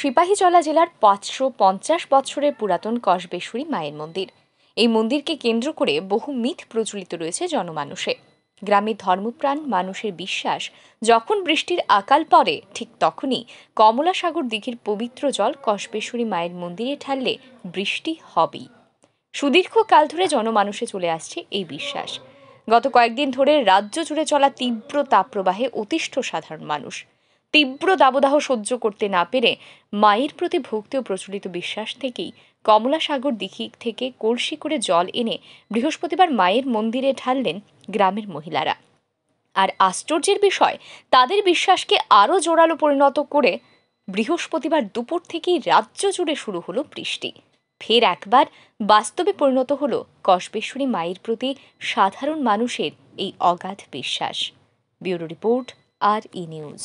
সিপাহীজলা জেলার পাঁচশো পঞ্চাশ বছরের পুরাতন কসবেশ্বরী মায়ের মন্দির এই মন্দিরকে কেন্দ্র করে বহু মিথ প্রচলিত রয়েছে জনমানুষে গ্রামে ধর্মপ্রাণ মানুষের বিশ্বাস যখন বৃষ্টির আকাল পড়ে ঠিক তখনই কমলাসাগর দিঘির পবিত্র জল কসবেশ্বরী মায়ের মন্দিরে ঠাললে বৃষ্টি হবেই সুদীর্ঘকাল ধরে জনমানুষে চলে আসছে এই বিশ্বাস গত কয়েকদিন ধরে রাজ্য জুড়ে চলা তীব্র তাপপ্রবাহে অতিষ্ঠ সাধারণ মানুষ তীব্র দাবদাহ সহ্য করতে না পেরে মায়ের প্রতি ভক্তি ও প্রচলিত বিশ্বাস থেকেই কমলাসাগর দিঘি থেকে কলসি করে জল এনে বৃহস্পতিবার মায়ের মন্দিরে ঢাললেন গ্রামের মহিলারা আর আশ্চর্যের বিষয় তাদের বিশ্বাসকে আরও জোরালো পরিণত করে বৃহস্পতিবার দুপুর থেকেই রাজ্য জুড়ে শুরু হলো বৃষ্টি ফের একবার বাস্তবে পরিণত হল কসবেশ্বরী মায়ের প্রতি সাধারণ মানুষের এই অগাধ বিশ্বাস bureau report R E news